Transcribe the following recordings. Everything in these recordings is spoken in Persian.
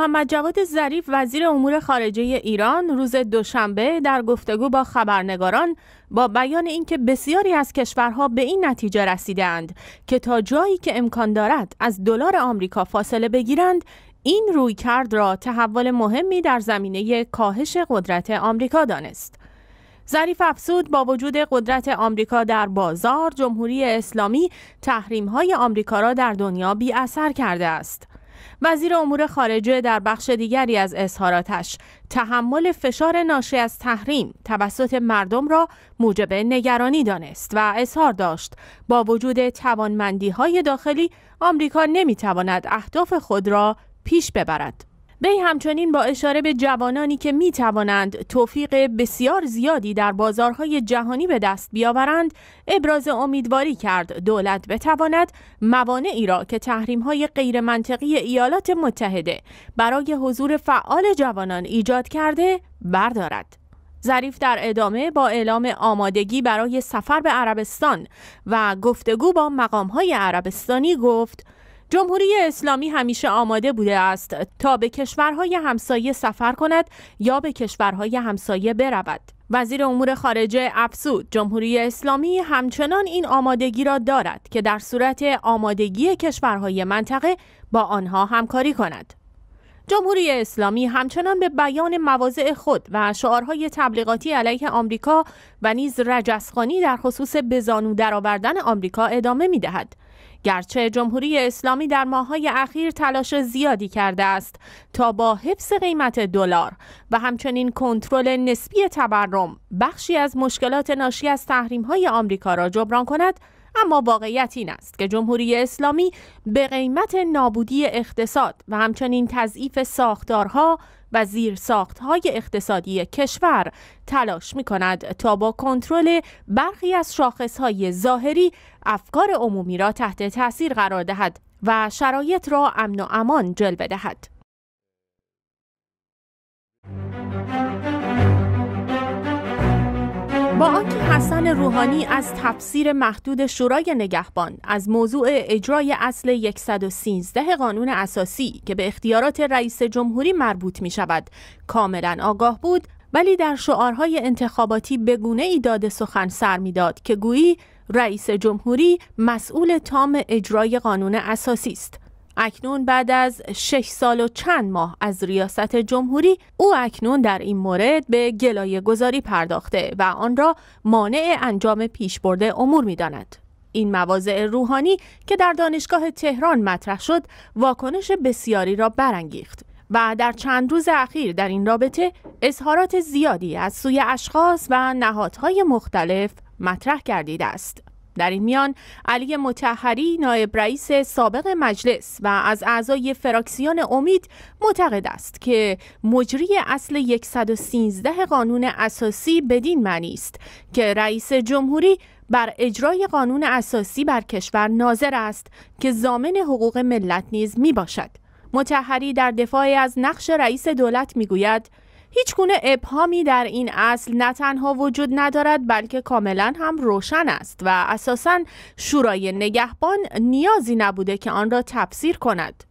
محمد جواد ظریف وزیر امور خارجه ایران روز دوشنبه در گفتگو با خبرنگاران با بیان اینکه بسیاری از کشورها به این نتیجه رسیدند که تا جایی که امکان دارد از دلار آمریکا فاصله بگیرند این کرد را تحول مهمی در زمینه کاهش قدرت آمریکا دانست. ظریف افسود با وجود قدرت آمریکا در بازار جمهوری اسلامی تحریم های آمریکا را در دنیا بی اثر کرده است. وزیر امور خارجه در بخش دیگری از اظهاراتش تحمل فشار ناشی از تحریم توسط مردم را موجب نگرانی دانست و اظهار داشت با وجود توانمندی های داخلی آمریکا نمیتواند اهداف خود را پیش ببرد وی همچنین با اشاره به جوانانی که می توانند توفیق بسیار زیادی در بازارهای جهانی به دست بیاورند ابراز امیدواری کرد دولت بتواند موانعی را که غیر غیرمنطقی ایالات متحده برای حضور فعال جوانان ایجاد کرده بردارد. ظریف در ادامه با اعلام آمادگی برای سفر به عربستان و گفتگو با مقامهای عربستانی گفت جمهوری اسلامی همیشه آماده بوده است تا به کشورهای همسایه سفر کند یا به کشورهای همسایه برود. وزیر امور خارجه افسود جمهوری اسلامی همچنان این آمادگی را دارد که در صورت آمادگی کشورهای منطقه با آنها همکاری کند. جمهوری اسلامی همچنان به بیان مواضع خود و شعارهای تبلیغاتی علیه آمریکا و نیز رجسخانی در خصوص بزانو درآوردن آمریکا ادامه می دهد. گرچه جمهوری اسلامی در ماهای اخیر تلاش زیادی کرده است تا با حفظ قیمت دلار و همچنین کنترل نسبی تورم بخشی از مشکلات ناشی از تحریم‌های آمریکا را جبران کند اما واقعیت این است که جمهوری اسلامی به قیمت نابودی اقتصاد و همچنین تضعیف ساختارها و های اقتصادی کشور تلاش می کند تا با کنترل برخی از های ظاهری افکار عمومی را تحت تاثیر قرار دهد و شرایط را امن و امان جلوه دهد. با آنکه حسن روحانی از تفسیر محدود شورای نگهبان از موضوع اجرای اصل 113 قانون اساسی که به اختیارات رئیس جمهوری مربوط می شود کاملا آگاه بود ولی در شعارهای انتخاباتی بگونه ای داده سخن سر میداد که گویی رئیس جمهوری مسئول تام اجرای قانون اساسی است اکنون بعد از شش سال و چند ماه از ریاست جمهوری او اکنون در این مورد به گلایه گذاری پرداخته و آن را مانع انجام پیشبرد امور می داند. این مواضع روحانی که در دانشگاه تهران مطرح شد واکنش بسیاری را برانگیخت و در چند روز اخیر در این رابطه اظهارات زیادی از سوی اشخاص و نهادهای مختلف مطرح گردیده است. در این میان علی متحری نایب رئیس سابق مجلس و از اعضای فراکسیون امید معتقد است که مجری اصل 113 قانون اساسی بدین معنی است که رئیس جمهوری بر اجرای قانون اساسی بر کشور ناظر است که زامن حقوق ملت نیز می باشد. متحری در دفاع از نقش رئیس دولت می گوید، هیچ گونه ابهامی در این اصل نه تنها وجود ندارد بلکه کاملا هم روشن است و اساسا شورای نگهبان نیازی نبوده که آن را تفسیر کند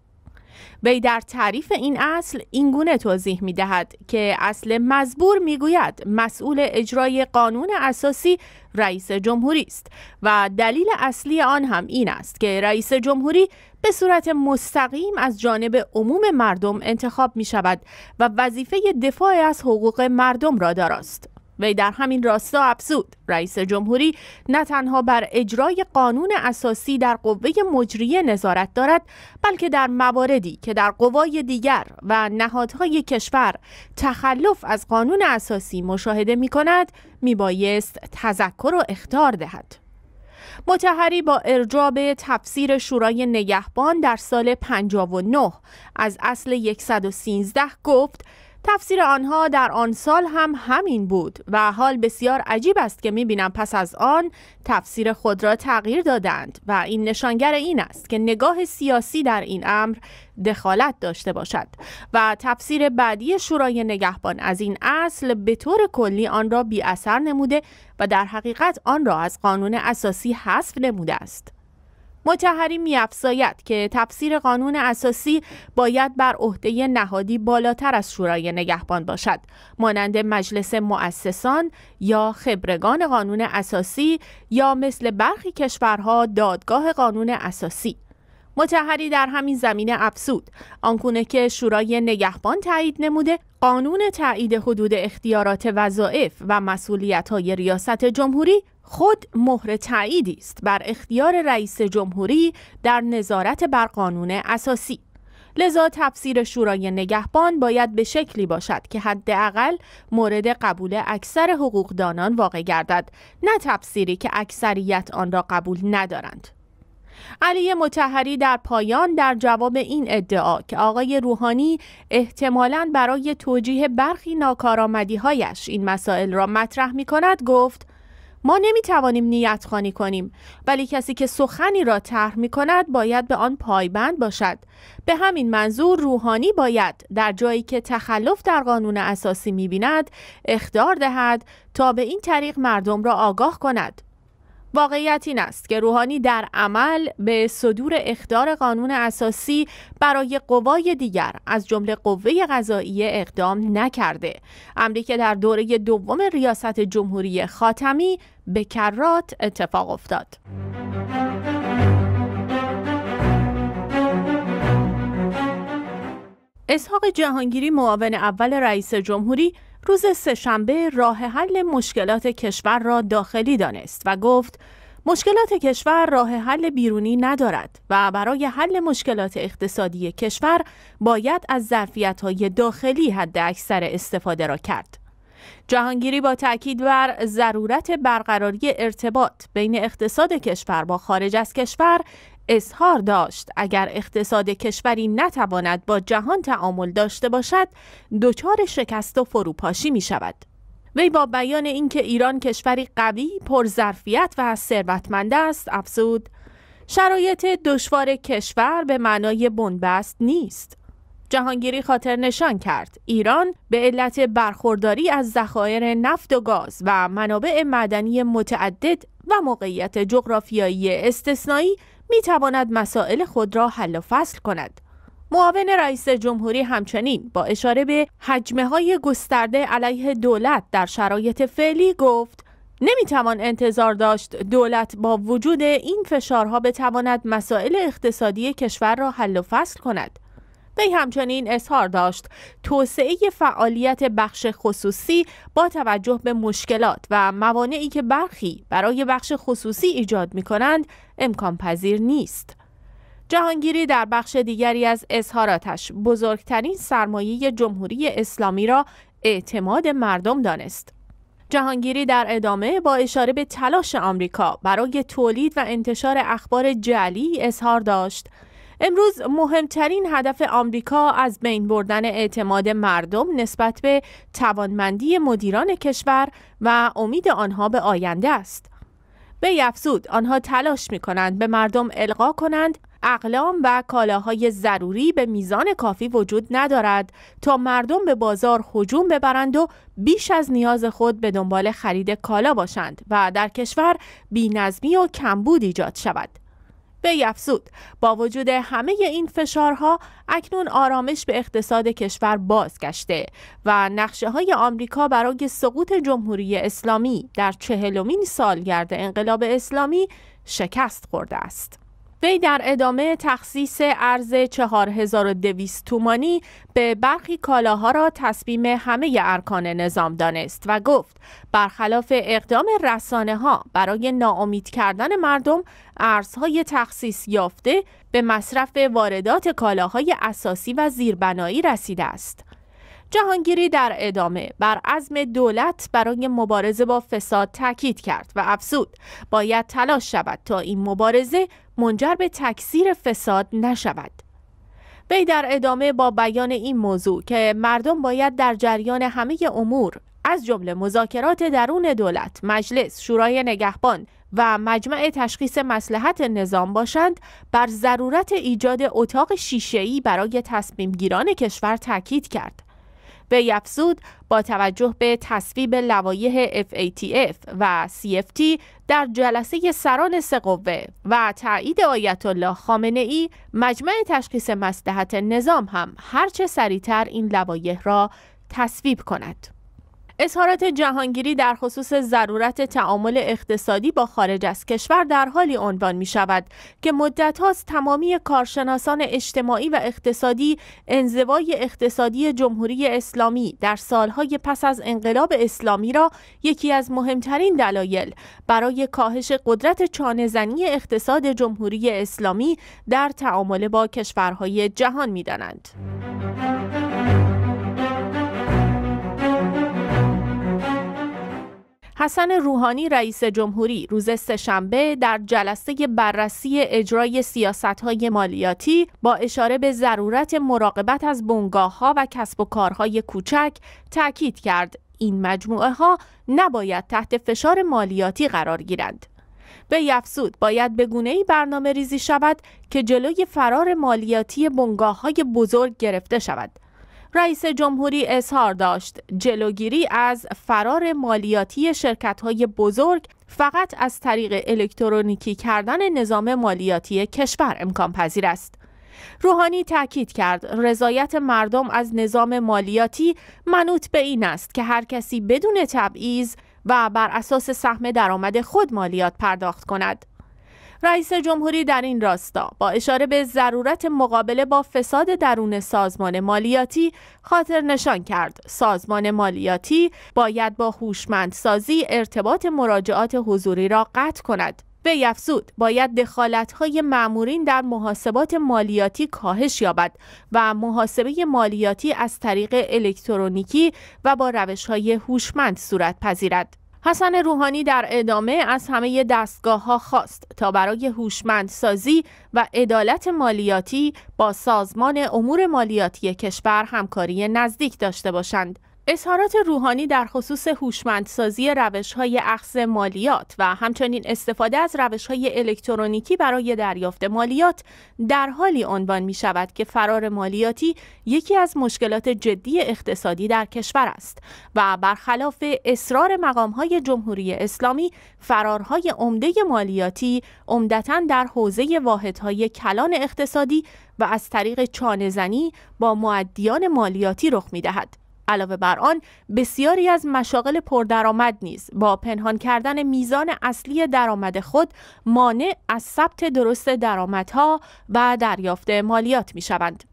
وی در تعریف این اصل اینگونه توضیح می دهد که اصل مزبور می گوید مسئول اجرای قانون اساسی رئیس جمهوری است و دلیل اصلی آن هم این است که رئیس جمهوری به صورت مستقیم از جانب عموم مردم انتخاب می شود و وظیفه دفاع از حقوق مردم را داراست. وی در همین راستا افزود رئیس جمهوری نه تنها بر اجرای قانون اساسی در قوه مجریه نظارت دارد بلکه در مواردی که در قوای دیگر و نهادهای کشور تخلف از قانون اساسی مشاهده می کند می بایست تذکر و اختار دهد متحری با ارجاع به تفسیر شورای نگهبان در سال 59 از اصل 113 گفت تفسیر آنها در آن سال هم همین بود و حال بسیار عجیب است که میبینم پس از آن تفسیر خود را تغییر دادند و این نشانگر این است که نگاه سیاسی در این امر دخالت داشته باشد و تفسیر بعدی شورای نگهبان از این اصل به طور کلی آن را بی اثر نموده و در حقیقت آن را از قانون اساسی حذف نموده است. متحری میافزاید که تفسیر قانون اساسی باید بر عهده نهادی بالاتر از شورای نگهبان باشد مانند مجلس مؤسسان یا خبرگان قانون اساسی یا مثل برخی کشورها دادگاه قانون اساسی متحری در همین زمینه افسود آنگونه که شورای نگهبان تایید نموده قانون تایید حدود اختیارات وظائف و مسئولیت های ریاست جمهوری خود مهر تاییدی است بر اختیار رئیس جمهوری در نظارت بر قانون اساسی لذا تفسیر شورای نگهبان باید به شکلی باشد که حداقل مورد قبول اکثر حقوقدانان واقع گردد نه تفسیری که اکثریت آن را قبول ندارند علی متحری در پایان در جواب این ادعا که آقای روحانی احتمالاً برای توجیه برخی ناکارآمدی‌هایش، این مسائل را مطرح می کند گفت ما نمی توانیم نیت خانی کنیم ولی کسی که سخنی را طرح می کند باید به آن پایبند باشد به همین منظور روحانی باید در جایی که تخلف در قانون اساسی می بیند اخدار دهد تا به این طریق مردم را آگاه کند واقعیت این است که روحانی در عمل به صدور اخدار قانون اساسی برای قوای دیگر از جمله قوه قضایی اقدام نکرده امری که در دوره دوم ریاست جمهوری خاتمی به کرات اتفاق افتاد اسحاق جهانگیری معاون اول رئیس جمهوری روز سهشنبه راه حل مشکلات کشور را داخلی دانست و گفت مشکلات کشور راه حل بیرونی ندارد و برای حل مشکلات اقتصادی کشور باید از های داخلی حد اکثر استفاده را کرد. جهانگیری با تاکید بر ضرورت برقراری ارتباط بین اقتصاد کشور با خارج از کشور اظهار داشت اگر اقتصاد کشوری نتواند با جهان تعامل داشته باشد دچار شکست و فروپاشی می شود وی با بیان اینکه ایران کشوری قوی پرظرفیت و ثروتمند است افزود شرایط دشوار کشور به معنای بنبست نیست جهانگیری خاطر نشان کرد ایران به علت برخورداری از ذخایر نفت و گاز و منابع معدنی متعدد و موقعیت جغرافیایی استثنایی می تواند مسائل خود را حل و فصل کند. معاون رئیس جمهوری همچنین با اشاره به حجمه های گسترده علیه دولت در شرایط فعلی گفت نمیتوان انتظار داشت دولت با وجود این فشارها بتواند مسائل اقتصادی کشور را حل و فصل کند وی همچنین اظهار داشت توسعه فعالیت بخش خصوصی با توجه به مشکلات و موانعی که برخی برای بخش خصوصی ایجاد می کنند امکان پذیر نیست. جهانگیری در بخش دیگری از اظهاراتش بزرگترین سرمایه جمهوری اسلامی را اعتماد مردم دانست. جهانگیری در ادامه با اشاره به تلاش آمریکا برای تولید و انتشار اخبار جعلی اظهار داشت امروز مهمترین هدف آمریکا از بین بردن اعتماد مردم نسبت به توانمندی مدیران کشور و امید آنها به آینده است. به افزود آنها تلاش می کنند به مردم القا کنند اقلام و کالاهای ضروری به میزان کافی وجود ندارد تا مردم به بازار هجوم ببرند و بیش از نیاز خود به دنبال خرید کالا باشند و در کشور بینظمی و کمبود ایجاد شود. بیافزود با وجود همه این فشارها اکنون آرامش به اقتصاد کشور بازگشته و نقشه های آمریکا برای سقوط جمهوری اسلامی در چهلمین سالگرد انقلاب اسلامی شکست خورده است. وی در ادامه تخصیص ارز 4200 تومانی به برخی کالاها را تصمیم همه ارکان نظام دانست و گفت برخلاف اقدام رسانه ها برای ناامید کردن مردم ارزهای تخصیص یافته به مصرف واردات کالاهای اساسی و زیربنایی رسیده است. جهانگیری در ادامه بر عزم دولت برای مبارزه با فساد تاکید کرد و افزود باید تلاش شود تا این مبارزه منجر به تکثیر فساد نشود وی در ادامه با بیان این موضوع که مردم باید در جریان همه امور از جمله مذاکرات درون دولت، مجلس، شورای نگهبان و مجمع تشخیص مسلحت نظام باشند بر ضرورت ایجاد اتاق شیشه‌ای برای تصمیم گیران کشور تاکید کرد افزود با توجه به تصویب لوایح FATF و CFT در جلسه سران سه قوه و تایید آیت الله خامنه ای مجمع تشخیص مصلحت نظام هم هرچه سریعتر این لوایح را تصویب کند. اظهارات جهانگیری در خصوص ضرورت تعامل اقتصادی با خارج از کشور در حالی عنوان می شود که مدت هاست تمامی کارشناسان اجتماعی و اقتصادی انزوای اقتصادی جمهوری اسلامی در سالهای پس از انقلاب اسلامی را یکی از مهمترین دلایل برای کاهش قدرت چانهزنی اقتصاد جمهوری اسلامی در تعامل با کشورهای جهان می دانند. حسن روحانی رئیس جمهوری روز سهشنبه در جلسه بررسی اجرای های مالیاتی با اشاره به ضرورت مراقبت از بنگاه ها و کسب و کارهای کوچک تاکید کرد این مجموعه ها نباید تحت فشار مالیاتی قرار گیرند. به افزود باید به گونه ای برنامه ریزی شود که جلوی فرار مالیاتی بنگاه های بزرگ گرفته شود. رئیس جمهوری اظهار داشت جلوگیری از فرار مالیاتی شرکت های بزرگ فقط از طریق الکترونیکی کردن نظام مالیاتی کشور امکان پذیر است. روحانی تاکید کرد رضایت مردم از نظام مالیاتی منوط به این است که هر کسی بدون تبعیض و بر اساس سهم درآمد خود مالیات پرداخت کند. رئیس جمهوری در این راستا با اشاره به ضرورت مقابله با فساد درون سازمان مالیاتی خاطر نشان کرد سازمان مالیاتی باید با هوشمندسازی ارتباط مراجعات حضوری را قطع کند وی افزود باید دخالت‌های معمورین در محاسبات مالیاتی کاهش یابد و محاسبه مالیاتی از طریق الکترونیکی و با روش‌های هوشمند صورت پذیرد. حسن روحانی در ادامه از همه دستگاه ها خواست تا برای هوشمندسازی و عدالت مالیاتی با سازمان امور مالیاتی کشور همکاری نزدیک داشته باشند. اظهارات روحانی در خصوص هوشمندسازی های اخذ مالیات و همچنین استفاده از های الکترونیکی برای دریافت مالیات در حالی عنوان می شود که فرار مالیاتی یکی از مشکلات جدی اقتصادی در کشور است و برخلاف اصرار های جمهوری اسلامی فرارهای عمده مالیاتی عمدتا در حوزه واحدهای کلان اقتصادی و از طریق چانهزنی با معدیان مالیاتی رخ می‌دهد. علاوه بر آن بسیاری از مشاغل پردرآمد نیز با پنهان کردن میزان اصلی درآمد خود مانع از ثبت درست درآمدها و دریافت مالیات می شوند.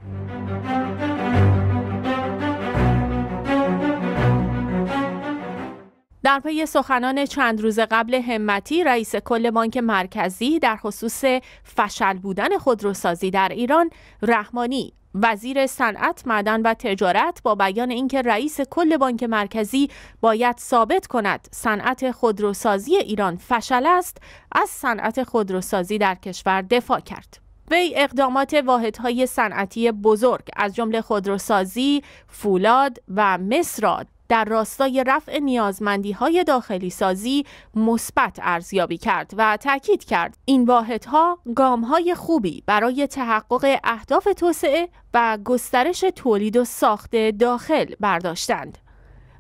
در پی سخنان چند روز قبل همتی رئیس کل بانک مرکزی در خصوص فشل بودن خودروسازی در ایران رحمانی وزیر صنعت معدن و تجارت با بیان اینکه رئیس کل بانک مرکزی باید ثابت کند صنعت خودروسازی ایران فشل است از صنعت خودروسازی در کشور دفاع کرد وی اقدامات واحدهای صنعتی بزرگ از جمله خودروسازی، فولاد و مس را در راستای رفع نیازمندی های داخلی سازی مثبت ارزیابی کرد و تاکید کرد این واحدها گام های خوبی برای تحقق اهداف توسعه و گسترش تولید و ساخت داخل برداشتند.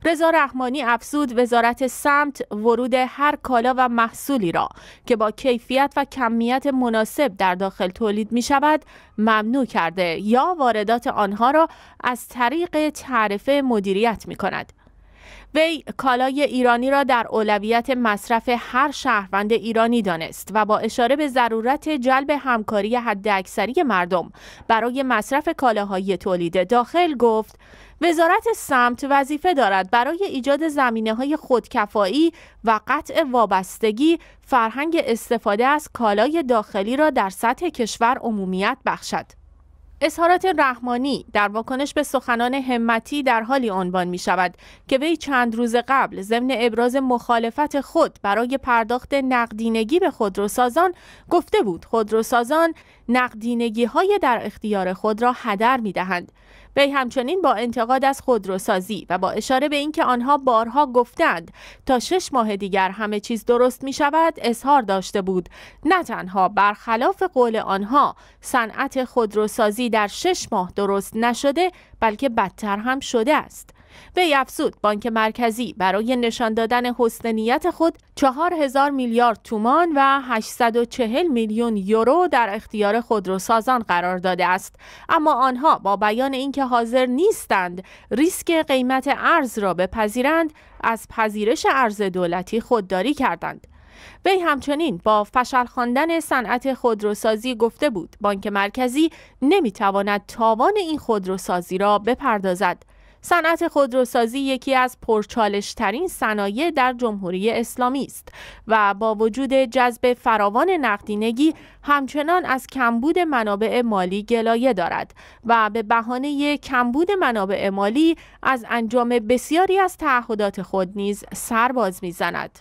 رضا رحمانی افزود وزارت سمت ورود هر کالا و محصولی را که با کیفیت و کمیت مناسب در داخل تولید می شود ممنوع کرده یا واردات آنها را از طریق تعرفه مدیریت می کند. وی کالای ایرانی را در اولویت مصرف هر شهروند ایرانی دانست و با اشاره به ضرورت جلب همکاری حداکثری مردم برای مصرف کالاهای تولید داخل گفت وزارت سمت وظیفه دارد برای ایجاد زمینه های خودکفایی و قطع وابستگی فرهنگ استفاده از کالای داخلی را در سطح کشور عمومیت بخشد. اظهارات رحمانی در واکنش به سخنان همتی در حالی عنوان می شود که وی چند روز قبل ضمن ابراز مخالفت خود برای پرداخت نقدینگی به خودروسازان گفته بود خودروسازان نقدینگی های در اختیار خود را هدر می دهند. وی همچنین با انتقاد از خودروسازی و با اشاره به اینکه آنها بارها گفتند تا شش ماه دیگر همه چیز درست می شود اظهار داشته بود نه تنها برخلاف قول آنها صنعت خودروسازی در شش ماه درست نشده بلکه بدتر هم شده است وی افزود بانک مرکزی برای نشان دادن حسن نیت خود 4000 میلیارد تومان و 840 میلیون یورو در اختیار خودروسازان قرار داده است اما آنها با بیان اینکه حاضر نیستند ریسک قیمت ارز را بپذیرند از پذیرش ارز دولتی خودداری کردند وی همچنین با فشل خواندن صنعت خودروسازی گفته بود بانک مرکزی نمیتواند تاوان این خودروسازی را بپردازد صنعت خودروسازی یکی از پرچالش ترین صنایع در جمهوری اسلامی است و با وجود جذب فراوان نقدینگی همچنان از کمبود منابع مالی گلایه دارد و به بهانه کمبود منابع مالی از انجام بسیاری از تعهدات خود نیز سرباز میزند.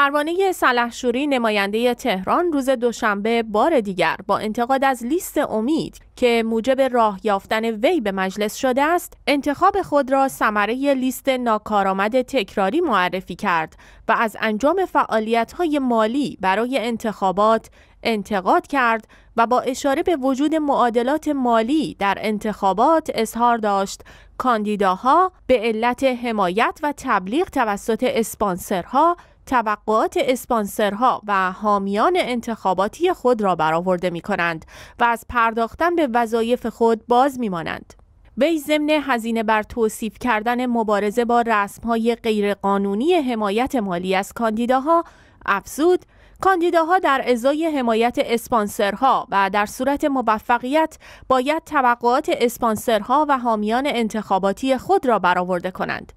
پروانه سلحشوری نماینده تهران روز دوشنبه بار دیگر با انتقاد از لیست امید که موجب راه یافتن وی به مجلس شده است انتخاب خود را ثمره لیست ناکارآمد تکراری معرفی کرد و از انجام فعالیت‌های مالی برای انتخابات انتقاد کرد و با اشاره به وجود معادلات مالی در انتخابات اظهار داشت کاندیداها به علت حمایت و تبلیغ توسط اسپانسرها توقعات اسپانسرها و حامیان انتخاباتی خود را برآورده می کنند و از پرداختن به وظایف خود باز می مانند. وی ضمن هزینه بر توصیف کردن مبارزه با رسمهای غیرقانونی حمایت مالی از کاندیداها افزود کاندیداها در ازای حمایت اسپانسرها و در صورت موفقیت باید توقعات اسپانسرها و حامیان انتخاباتی خود را برآورده کنند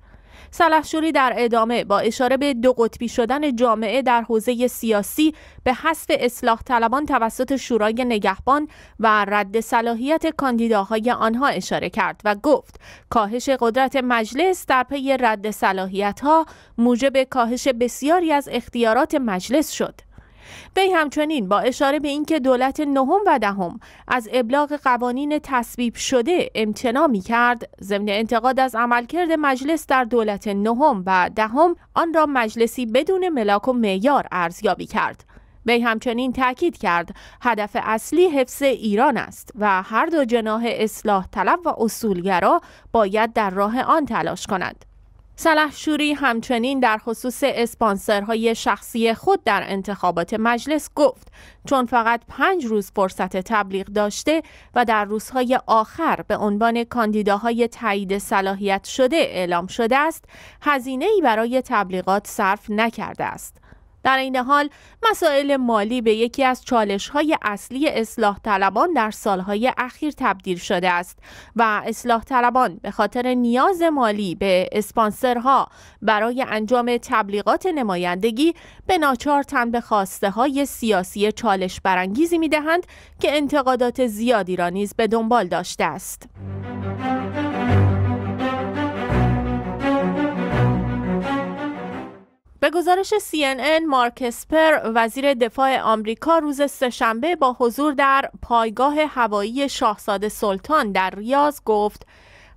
سلحشوری در ادامه با اشاره به دو قطبی شدن جامعه در حوزه سیاسی به حذف اصلاح طلبان توسط شورای نگهبان و رد صلاحیت کاندیداهای آنها اشاره کرد و گفت کاهش قدرت مجلس در پی رد صلاحیت ها موجب کاهش بسیاری از اختیارات مجلس شد وی همچنین با اشاره به اینکه دولت نهم و دهم از ابلاغ قوانین تصویب شده امتناع می کرد ضمن انتقاد از عملکرد مجلس در دولت نهم و دهم آن را مجلسی بدون ملاک و معیار ارزیابی کرد وی همچنین تاکید کرد هدف اصلی حفظ ایران است و هر دو جناح اصلاح طلب و اصولگرا باید در راه آن تلاش کنند سلحشوری همچنین در خصوص اسپانسرهای شخصی خود در انتخابات مجلس گفت چون فقط پنج روز فرصت تبلیغ داشته و در روزهای آخر به عنوان کاندیداهای تایید صلاحیت شده اعلام شده است هزینه ای برای تبلیغات صرف نکرده است در این حال مسائل مالی به یکی از چالش های اصلی اصلاح طلبان در سالهای اخیر تبدیل شده است و اصلاح طلبان به خاطر نیاز مالی به اسپانسرها برای انجام تبلیغات نمایندگی به ناچار تن به خواسته های سیاسی چالش برانگیزی می که انتقادات زیادی را نیز به دنبال داشته است. به گزارش CNN مارک اسپر وزیر دفاع آمریکا روز سهشنبه با حضور در پایگاه هوایی شاهزاده سلطان در ریاض گفت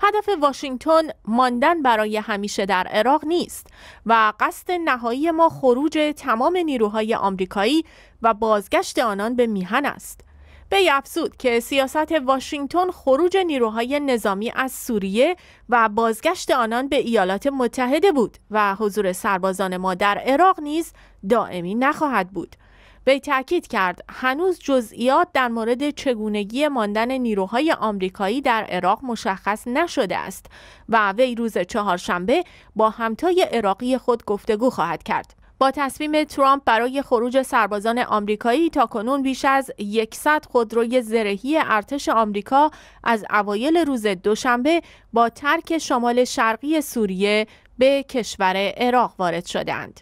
هدف واشنگتن ماندن برای همیشه در عراق نیست و قصد نهایی ما خروج تمام نیروهای آمریکایی و بازگشت آنان به میهن است به افزود که سیاست واشنگتن خروج نیروهای نظامی از سوریه و بازگشت آنان به ایالات متحده بود و حضور سربازان ما در عراق نیز دائمی نخواهد بود به تاکید کرد هنوز جزئیات در مورد چگونگی ماندن نیروهای آمریکایی در عراق مشخص نشده است و وی روز چهارشنبه با همتای عراقی خود گفتگو خواهد کرد با تصمیم ترامپ برای خروج سربازان آمریکایی تا کنون بیش از 100 خودروی زرهی ارتش آمریکا از اوایل روز دوشنبه با ترک شمال شرقی سوریه به کشور عراق وارد شدند.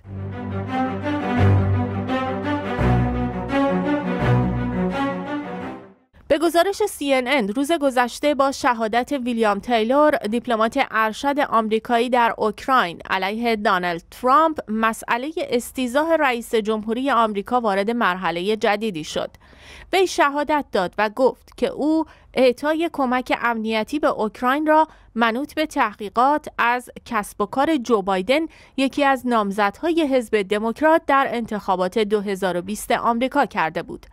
به گزارش CNN روز گذشته با شهادت ویلیام تیلور دیپلمات ارشد آمریکایی در اوکراین علیه دانالد ترامپ مسئله استیزاه رئیس جمهوری آمریکا وارد مرحله جدیدی شد. وی شهادت داد و گفت که او اعطای کمک امنیتی به اوکراین را منوط به تحقیقات از کسب و کار جو بایدن یکی از نامزدهای حزب دموکرات در انتخابات 2020 آمریکا کرده بود.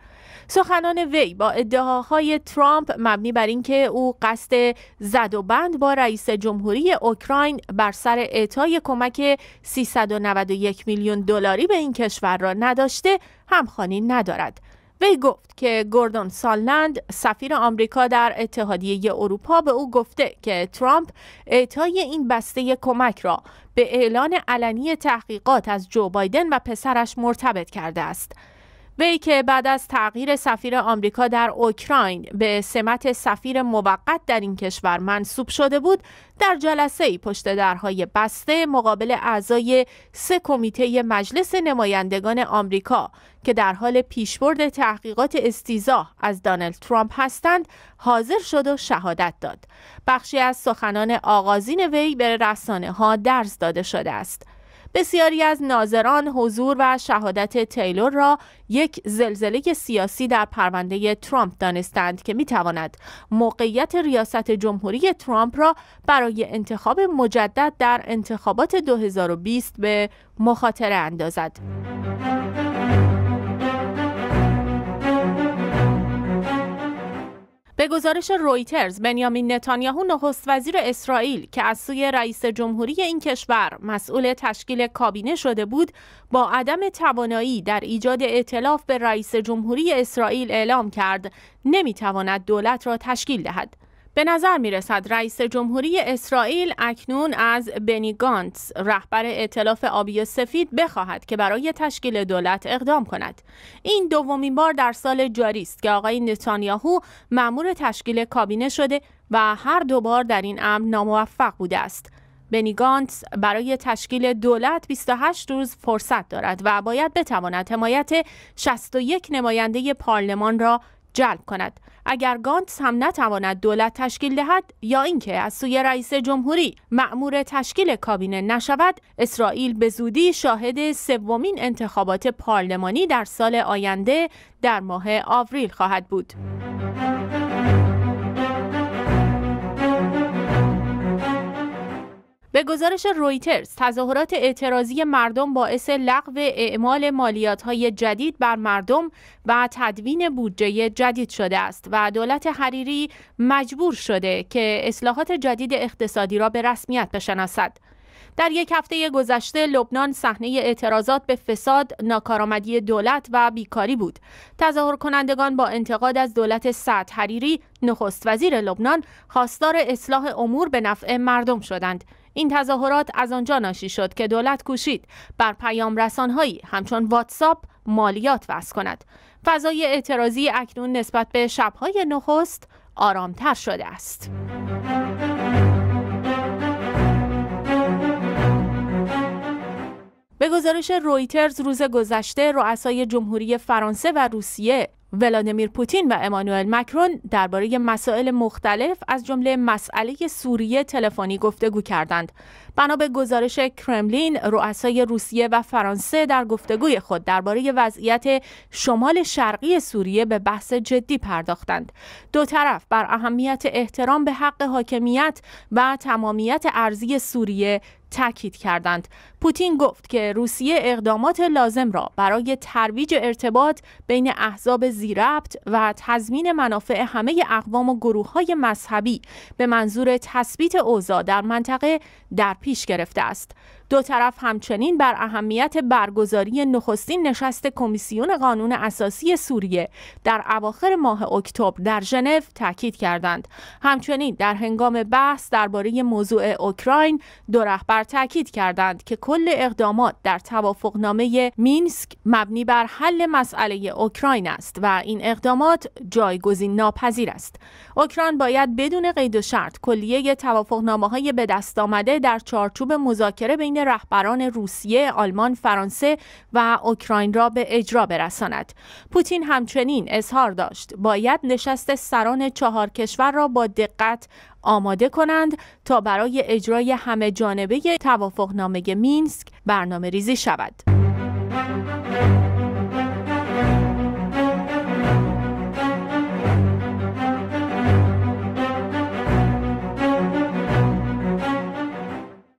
سخنان وی با ادعاهای ترامپ مبنی بر اینکه او قصد زد و بند با رئیس جمهوری اوکراین بر سر اعطای کمک 391 میلیون دلاری به این کشور را نداشته همخوانی ندارد وی گفت که گوردون سالند سفیر آمریکا در اتحادیه اروپا به او گفته که ترامپ اعطای این بسته کمک را به اعلان علنی تحقیقات از جو بایدن و پسرش مرتبط کرده است وی که بعد از تغییر سفیر آمریکا در اوکراین به سمت سفیر موقت در این کشور منصوب شده بود در جلسه ای پشت درهای بسته مقابل اعضای سه کمیته مجلس نمایندگان آمریکا که در حال پیشبرد تحقیقات استیزا از دانلد ترامپ هستند حاضر شد و شهادت داد بخشی از سخنان آغازین وی به رسانه ها درز داده شده است بسیاری از ناظران حضور و شهادت تیلور را یک زلزله سیاسی در پرونده ترامپ دانستند که میتواند موقعیت ریاست جمهوری ترامپ را برای انتخاب مجدد در انتخابات 2020 به مخاطره اندازد. گزارش رویترز بنیامین نتانیاهو نخست وزیر اسرائیل که از سوی رئیس جمهوری این کشور مسئول تشکیل کابینه شده بود با عدم توانایی در ایجاد اعتلاف به رئیس جمهوری اسرائیل اعلام کرد نمیتواند دولت را تشکیل دهد به نظر می رسد رئیس جمهوری اسرائیل اکنون از بنی گانتس رهبر اطلاف آبی و سفید بخواهد که برای تشکیل دولت اقدام کند. این دومین بار در سال جاری است که آقای نتانیاهو مأمور تشکیل کابینه شده و هر دو بار در این امر ناموفق بوده است. بنی گانتس برای تشکیل دولت 28 روز فرصت دارد و باید بتواند حمایت 61 نماینده پارلمان را جلب کند اگر گانتس هم نتواند دولت تشکیل دهد یا اینکه از سوی رئیس جمهوری مأمور تشکیل کابینه نشود اسرائیل به زودی شاهد سومین انتخابات پارلمانی در سال آینده در ماه آوریل خواهد بود به گزارش رویترز تظاهرات اعتراضی مردم باعث لغو اعمال مالیات های جدید بر مردم و تدوین بودجه جدید شده است و دولت حریری مجبور شده که اصلاحات جدید اقتصادی را به رسمیت بشناسد. در یک هفته گذشته لبنان صحنه اعتراضات به فساد، ناکارآمدی دولت و بیکاری بود. تظاهر کنندگان با انتقاد از دولت سعد حریری، نخست وزیر لبنان، خواستار اصلاح امور به نفع مردم شدند. این تظاهرات از آنجا ناشی شد که دولت کوشید بر پیام رسانهایی همچون واتساپ مالیات وضع کند فضای اعتراضی اکنون نسبت به شبهای نخست آرامتر شده است به گزارش رویترز روز گذشته رؤسای جمهوری فرانسه و روسیه ولادیمیر پوتین و امانوئل مکرون درباره مسائل مختلف از جمله مسئله سوریه تلفنی گفتگو کردند. بنا به گزارش کرملین، رؤسای روسیه و فرانسه در گفتگوی خود درباره وضعیت شمال شرقی سوریه به بحث جدی پرداختند. دو طرف بر اهمیت احترام به حق حاکمیت و تمامیت ارزی سوریه تاکید کردند پوتین گفت که روسیه اقدامات لازم را برای ترویج ارتباط بین احزاب زیربط و تضمین منافع همه اقوام و گروه های مذهبی به منظور تثبیت اوضاع در منطقه در پیش گرفته است. دو طرف همچنین بر اهمیت برگزاری نخستین نشست کمیسیون قانون اساسی سوریه در اواخر ماه اکتبر در ژنو تاکید کردند. همچنین در هنگام بحث درباره موضوع اوکراین دو رهبر تاکید کردند که کل اقدامات در توافقنامه مینسک مبنی بر حل مسئله اوکراین است و این اقدامات جایگزین ناپذیر است. اوکراین باید بدون قید و شرط کلیه توافقنامه های به دست آمده در چارچوب مذاکره بین رهبران روسیه، آلمان، فرانسه و اوکراین را به اجرا برساند. پوتین همچنین اظهار داشت باید نشست سران چهار کشور را با دقت آماده کنند تا برای اجرای همه جانبه توافقنامه مینسک برنامه ریزی شود.